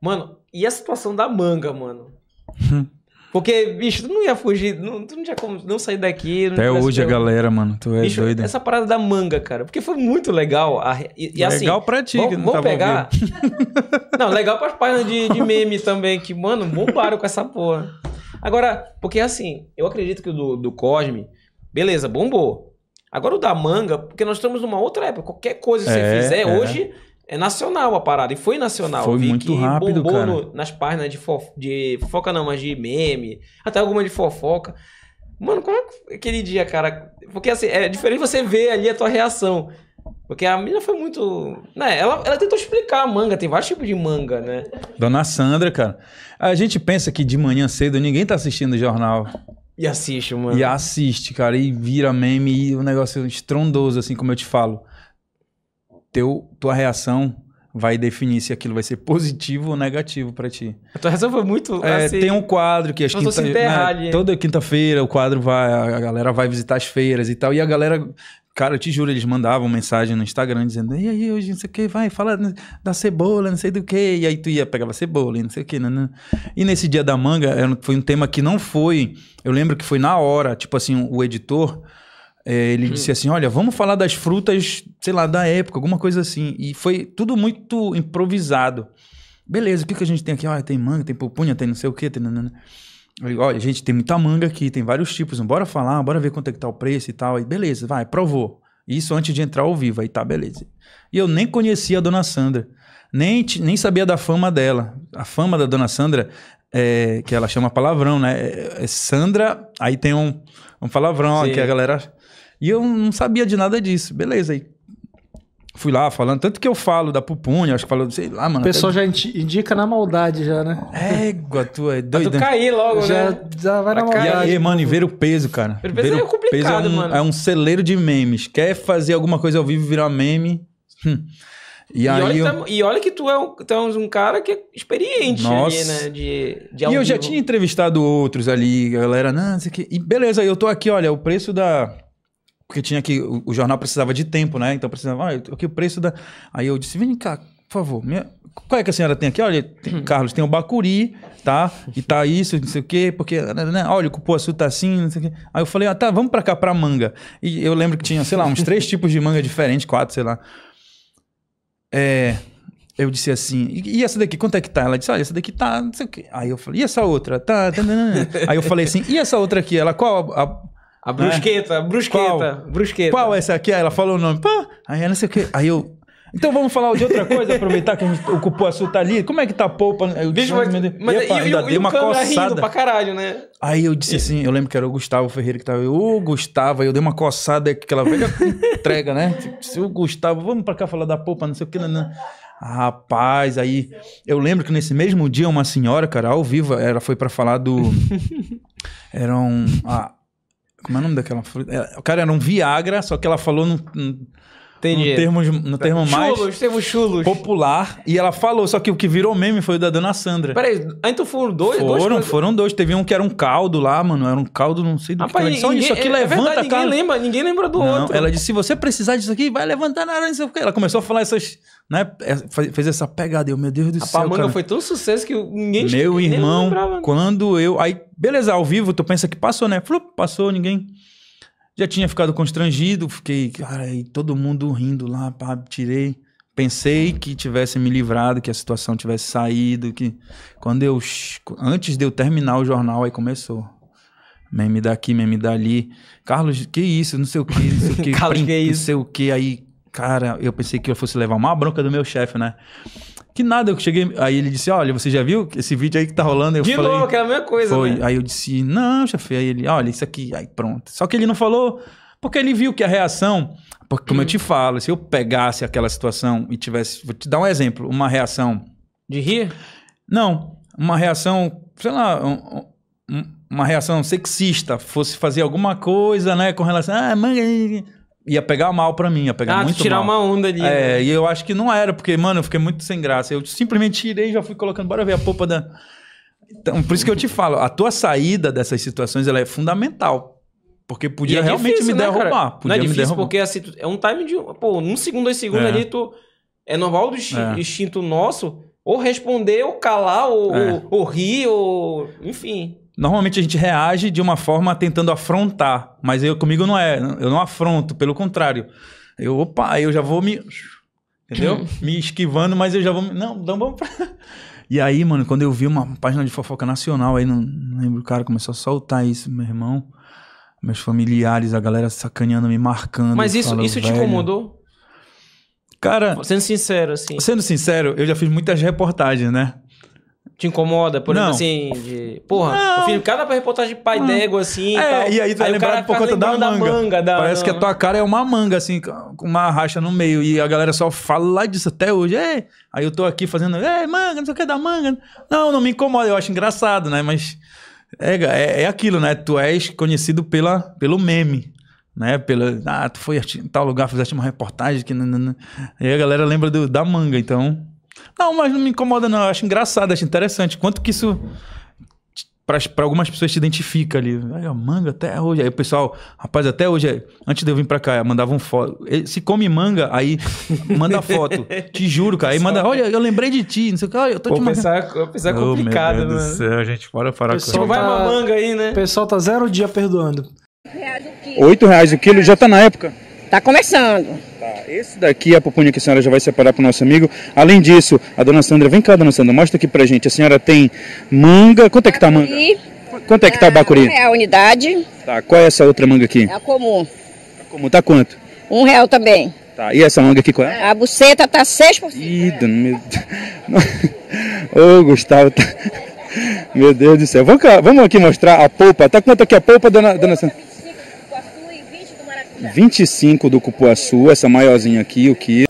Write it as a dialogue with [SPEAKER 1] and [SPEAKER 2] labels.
[SPEAKER 1] Mano, e a situação da manga, mano? Hum. Porque, bicho, tu não ia fugir, não, tu não tinha como não sair daqui. Não Até hoje a galera,
[SPEAKER 2] mano, tu é bicho, doido. Essa
[SPEAKER 1] parada da manga, cara, porque foi muito legal. A, e, e, assim, legal pra ti, vamos, que não vamos pegar. não, legal pras páginas de, de meme também, que, mano, bombaram com essa porra. Agora, porque assim, eu acredito que o do, do Cosme, beleza, bombou. Agora o da manga, porque nós estamos numa outra época. Qualquer coisa que é, você fizer é. hoje é nacional a parada, e foi nacional. Foi Vi muito rápido, bombou cara. No, nas páginas de, fof, de fofoca, não, mas de meme, até alguma de fofoca. Mano, como é que aquele dia, cara? Porque assim, é diferente você ver ali a tua reação. Porque a menina foi muito. Né, ela, ela tentou explicar a manga, tem vários tipos de manga, né?
[SPEAKER 2] Dona Sandra, cara. A gente pensa que de manhã cedo ninguém tá assistindo o jornal.
[SPEAKER 1] E assiste, mano. E
[SPEAKER 2] assiste, cara, e vira meme e o um negócio é estrondoso, assim como eu te falo teu, tua reação vai definir se aquilo vai ser positivo ou negativo para ti. A tua reação foi muito. É, assim, tem um quadro que as quinta, né, toda quinta-feira o quadro vai, a galera vai visitar as feiras e tal, e a galera Cara, eu te juro, eles mandavam mensagem no Instagram dizendo, e aí, hoje não sei o que, vai, fala da cebola, não sei do que. E aí tu ia, pegava cebola e não sei o que. né? E nesse dia da manga, foi um tema que não foi. Eu lembro que foi na hora, tipo assim, o editor é, ele hum. disse assim: Olha, vamos falar das frutas, sei lá, da época, alguma coisa assim. E foi tudo muito improvisado. Beleza, o que, que a gente tem aqui? Olha, ah, tem manga, tem pupunha, tem não sei o quê. Tem... Olha, gente, tem muita manga aqui, tem vários tipos. Bora falar, bora ver quanto é que tá o preço e tal. e beleza, vai, provou. Isso antes de entrar ao vivo. Aí tá, beleza. E eu nem conhecia a dona Sandra. Nem, nem sabia da fama dela. A fama da dona Sandra, é, que ela chama palavrão, né? É, é Sandra, aí tem um, um palavrão ó, que a galera e eu não sabia de nada disso. Beleza, aí fui lá falando. Tanto que eu falo da pupunha, acho que falou, sei lá, mano. O pessoal até... já indica na maldade, já, né? Égua, tua é doido. tu né? cair logo, já, né? Já vai na maldade. E aí, mano, e ver o peso, cara. É o peso é complicado, peso é um, mano. É um celeiro de memes. Quer fazer alguma coisa ao vivo virar meme? Hum. E, e, aí olha eu... tá,
[SPEAKER 1] e olha que tu é um, tu é um cara que é experiente Nossa. ali, né? De, de e eu vivo. já tinha
[SPEAKER 2] entrevistado outros ali, a galera, não, sei o que. E beleza, eu tô aqui, olha, o preço da porque tinha que. O, o, jornal precisava de tempo, né? Então precisava. Olha, que o preço da. Aí eu disse: vem cá, por favor, minha... qual é que a senhora tem aqui? Olha, tem, Carlos, tem o Bacuri, tá? E tá isso, não sei o quê, porque, né? né, né olha, o cupuaçu tá assim, não sei o quê. Aí eu falei, ah, tá, vamos pra cá pra manga. E eu lembro que tinha, sei lá, uns três tipos de manga diferentes, quatro, sei lá. É. Eu disse assim, e, e essa daqui, quanto é que tá? Ela disse, olha, essa daqui tá, não sei o quê. Aí eu falei, e essa outra? Tá, tá, tá, tá. tá. Aí eu falei assim, e essa outra aqui? Ela, qual a, a a brusqueta, é? brusqueta, Qual? brusqueta. Qual essa aqui? Aí ela falou o nome. Pá, aí não sei o quê. Aí eu. Então vamos falar de outra coisa, aproveitar que a gente, o assunto tá ali. Como é que tá a polpa? Eu, Bicho, mas, me... mas Epa, e, e, dei uma tá coçada. pra caralho, né? Aí eu disse e... assim, eu lembro que era o Gustavo Ferreira que tava. Ô, oh, Gustavo, aí eu dei uma coçada, aquela velha entrega, né? Tipo, Se o Gustavo, vamos pra cá falar da polpa, não sei o que, não. não. Rapaz, aí eu lembro que nesse mesmo dia uma senhora, cara, ao vivo, ela foi para falar do. Era um. A, como é o nome daquela fruta? É, o cara era um Viagra, só que ela falou. num, Entendi. No termo, no tá. termo chulos, mais. Chulos, termos chulos. Popular. E ela falou, só que o que virou meme foi o da dona Sandra. Peraí, então foram dois? Foram, dois... foram dois. Teve um que era um caldo lá, mano. Era um caldo, não sei do Rapaz, que. Ninguém, isso aqui é, é levanta, cara. ninguém lembra, ninguém lembra do não, outro. Ela disse: se você precisar disso aqui, vai levantar na hora, que. Ela começou a falar essas. Né, é, fez essa pegada. Eu, meu Deus do a céu. A manga foi tão sucesso que ninguém Meu irmão, lembrava, né? quando eu. Aí, beleza, ao vivo, tu pensa que passou, né? Flup, passou, ninguém. Já tinha ficado constrangido, fiquei, cara, e todo mundo rindo lá, pá, tirei. Pensei que tivesse me livrado, que a situação tivesse saído, que quando eu antes de eu terminar o jornal aí começou. Meme daqui, meme dali. Carlos, que isso? Não sei o que, não sei o que. Carlos, é que isso? Não sei o que aí, cara, eu pensei que eu fosse levar uma bronca do meu chefe, né? Que nada, eu cheguei. Aí ele disse: Olha, você já viu esse vídeo aí que tá rolando? Eu de falei, novo, que é a mesma coisa. Foi. Né? Aí eu disse: Não, chefe. Aí ele: Olha, isso aqui. Aí pronto. Só que ele não falou, porque ele viu que a reação. Porque, como hum. eu te falo, se eu pegasse aquela situação e tivesse. Vou te dar um exemplo. Uma reação. De rir? Não. Uma reação, sei lá. Um, um, uma reação sexista, fosse fazer alguma coisa, né, com relação. Ah, manga ia pegar mal para mim, ia pegar ah, muito tirar mal. uma onda ali. É, né? e eu acho que não era, porque, mano, eu fiquei muito sem graça. Eu simplesmente tirei e já fui colocando, bora ver a polpa da... Então, por isso que eu uhum. te falo, a tua saída dessas situações, ela é fundamental. Porque podia é realmente difícil, me né, derrubar. Podia não é difícil porque
[SPEAKER 1] assim, é um time de... Pô, um segundo, dois segundos é. ali, tu... É normal do é. instinto nosso ou responder, ou
[SPEAKER 2] calar, ou, é. ou, ou rir, ou... Enfim... Normalmente a gente reage de uma forma tentando afrontar, mas eu comigo não é, eu não afronto, pelo contrário. Eu, opa, eu já vou me entendeu? Hum. me esquivando, mas eu já vou, me... não, então vamos pra... E aí, mano, quando eu vi uma página de fofoca nacional, aí não, não lembro, o cara começou a soltar isso, meu irmão, meus familiares, a galera sacaneando, me marcando. Mas isso, isso te incomodou? Cara. Sendo sincero, assim. Sendo sincero, eu já fiz muitas reportagens, né? te incomoda, por exemplo, assim,
[SPEAKER 1] de. Porra, não. eu cada reportagem de pai d'égua, assim. É, tal. e aí tu vai aí lembrar por conta da manga. Da manga da... Parece que a tua
[SPEAKER 2] cara é uma manga, assim, com uma racha no meio. E a galera só fala disso até hoje. É. Aí eu tô aqui fazendo, é, manga, não sei o que, da manga. Não, não me incomoda, eu acho engraçado, né? Mas. É, é, é aquilo, né? Tu és conhecido pela, pelo meme né? Pela, ah, tu foi em tal lugar, fizeste uma reportagem que. Nanana. E a galera lembra do, da manga, então. Não, mas não me incomoda, não. Eu acho engraçado, acho interessante. Quanto que isso. Para algumas pessoas te identifica ali. Aí, ó, manga até hoje. Aí o pessoal, rapaz, até hoje, é, antes de eu vir pra cá, mandavam um foto. Se come manga, aí manda foto. te juro, cara. Aí manda, olha, eu lembrei de ti, não sei o que, olha, eu tô Pô, te mandando. Pensar, é complicado, né? meu Deus mano. Do céu, gente, bora parar com isso. vai uma manga aí, né? O pessoal tá zero dia perdoando. Oito reais o quilo já tá na época tá começando. Tá, esse daqui é a pupunha que a senhora já vai separar para o nosso amigo. Além disso, a dona Sandra, vem cá, dona Sandra, mostra aqui para gente. A senhora tem manga. Quanto é que tá a manga? Quanto é que tá a ah, bacuri? É a unidade. Tá, qual é essa outra manga aqui? É a comum. A comum tá quanto? Um real também. Tá, e essa manga aqui qual é? A buceta tá 6%. Ih, meu Ô, oh, Gustavo, tá... meu Deus do céu. Vamos, vamos aqui mostrar a polpa. Tá quanto aqui a polpa, dona, dona Sandra? 25 do cupuaçu, essa maiorzinha aqui, o que